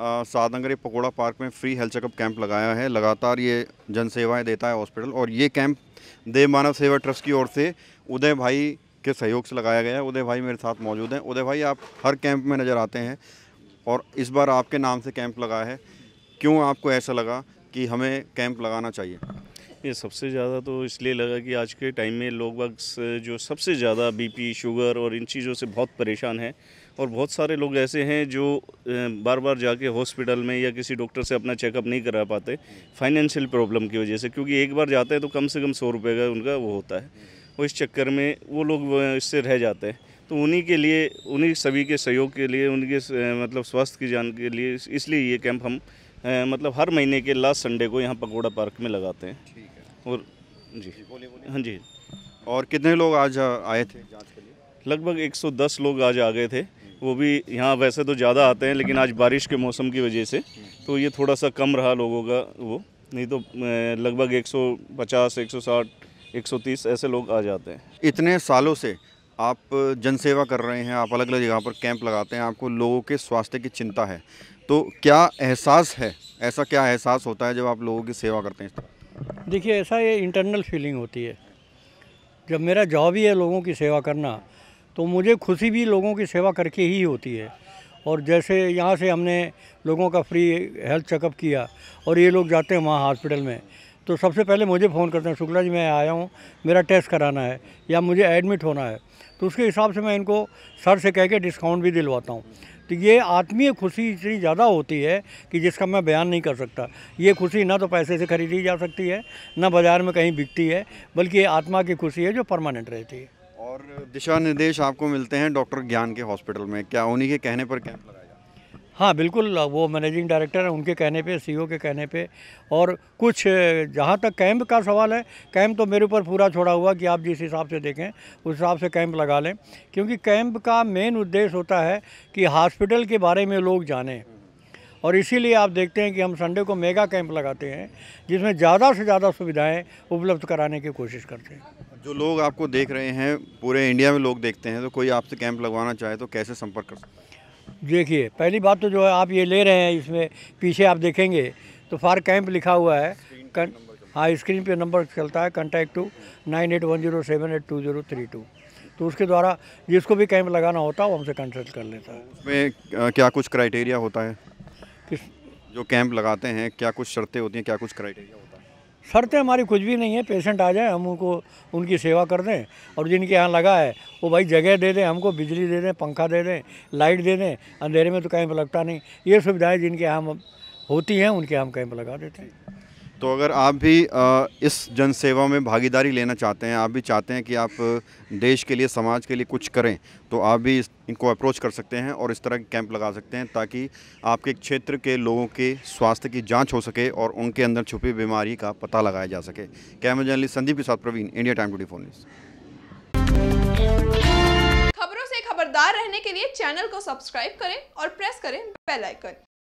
सादंगरी pakora park में free health checkup camp लगाया है लगातार ये जन सेवाएँ देता है हॉस्पिटल और ये कैंप देव मानव सेवा ट्रस्ट की ओर से उदय भाई के सहयोग से लगाया गया है उदय भाई मेरे साथ मौजूद हैं उदय भाई आप हर कैंप में नज़र आते हैं और इस बार आपके नाम से कैंप लगा है क्यों आपको ऐसा लगा कि हमें कैंप लगाना चाहिए ये सबसे ज़्यादा तो इसलिए लगा कि आज के टाइम में लोग बग्स जो सबसे ज़्यादा बीपी शुगर और इन चीज़ों से बहुत परेशान हैं और बहुत सारे लोग ऐसे हैं जो बार बार जाके हॉस्पिटल में या किसी डॉक्टर से अपना चेकअप नहीं करा पाते फाइनेंशियल प्रॉब्लम की वजह से क्योंकि एक बार जाते हैं तो कम से कम सौ रुपये का उनका वो होता है और इस चक्कर में वो लोग इससे रह जाते हैं तो उन्हीं के लिए उन्हीं सभी के सहयोग के लिए उनके मतलब स्वास्थ्य की जान के लिए इसलिए ये कैंप हम मतलब हर महीने के लास्ट संडे को यहाँ पकौड़ा पार्क में लगाते हैं और जी हाँ जी और कितने लोग आज आए थे जांच के लिए लगभग 110 लोग आज आ गए थे वो भी यहाँ वैसे तो ज़्यादा आते हैं लेकिन आज बारिश के मौसम की वजह से तो ये थोड़ा सा कम रहा लोगों का वो नहीं तो लगभग 150, 160, 130 ऐसे लोग आ जाते हैं इतने सालों से आप जनसेवा कर रहे हैं आप अलग अलग जगह पर कैंप लगाते हैं आपको लोगों के स्वास्थ्य की चिंता है तो क्या एहसास है ऐसा क्या एहसास होता है जब आप लोगों की सेवा करते हैं देखिए ऐसा ये इंटरनल फीलिंग होती है जब मेरा जॉब ही है लोगों की सेवा करना तो मुझे खुशी भी लोगों की सेवा करके ही होती है और जैसे यहाँ से हमने लोगों का फ्री हेल्थ चेकअप किया और ये लोग जाते हैं वहाँ हॉस्पिटल में तो सबसे पहले मुझे फ़ोन करते हैं शुक्ला जी मैं आया हूँ मेरा टेस्ट कराना है या मुझे एडमिट होना है तो उसके हिसाब से मैं इनको सर से कह के डिस्काउंट भी दिलवाता हूँ तो ये आत्मीय खुशी इतनी ज़्यादा होती है कि जिसका मैं बयान नहीं कर सकता ये खुशी ना तो पैसे से खरीदी जा सकती है ना बाज़ार में कहीं बिकती है बल्कि ये आत्मा की खुशी है जो परमानेंट रहती है और दिशा निर्देश आपको मिलते हैं डॉक्टर ज्ञान के हॉस्पिटल में क्या उन्हीं के कहने पर कैंप लगा हाँ बिल्कुल वो मैनेजिंग डायरेक्टर हैं उनके कहने पे सीईओ e के कहने पे और कुछ जहाँ तक कैंप का सवाल है कैंप तो मेरे ऊपर पूरा छोड़ा हुआ कि आप जिस हिसाब से देखें उस हिसाब से कैंप लगा लें क्योंकि कैंप का मेन उद्देश्य होता है कि हॉस्पिटल के बारे में लोग जानें और इसीलिए आप देखते हैं कि हम संडे को मेगा कैंप लगाते हैं जिसमें ज़्यादा से ज़्यादा सुविधाएं उपलब्ध कराने की कोशिश करते हैं जो लोग आपको देख रहे हैं पूरे इंडिया में लोग देखते हैं तो कोई आपसे कैंप लगवाना चाहे तो कैसे संपर्क कर सकते हैं देखिए पहली बात तो जो है आप ये ले रहे हैं इसमें पीछे आप देखेंगे तो फार कैंप लिखा हुआ है कन, हाँ स्क्रीन पे नंबर चलता है contact two nine eight one zero seven eight two zero three two तो उसके द्वारा जिसको भी कैंप लगाना होता है वो हमसे कंसल्ट कर लेता है तो उसमें क्या कुछ क्राइटेरिया होता है किस जो कैंप लगाते हैं क्या कुछ शर्तें होती हैं क्या कुछ क्राइटेरिया होता है शर्तें हमारी कुछ भी नहीं है पेशेंट आ जाए हम उनको उनकी सेवा कर दें और जिनके यहाँ लगा है वो भाई जगह दे दें हमको बिजली दे दें पंखा दे दें लाइट दे दें अंधेरे में तो कैंप लगता नहीं ये सुविधाएँ जिनके यहाँ होती हैं उनके हम कैंप लगा देते हैं तो अगर आप भी इस जनसेवा में भागीदारी लेना चाहते हैं आप भी चाहते हैं कि आप देश के लिए समाज के लिए कुछ करें तो आप भी इनको अप्रोच कर सकते हैं और इस तरह के कैंप लगा सकते हैं ताकि आपके क्षेत्र के लोगों के स्वास्थ्य की जांच हो सके और उनके अंदर छुपी बीमारी का पता लगाया जा सके कैमरा जर्नलिस्ट संदीप के साथ प्रवीण इंडिया टाइम टू डी फोन खबरों से खबरदार रहने के लिए चैनल को सब्सक्राइब करें और प्रेस करें बेलाइकन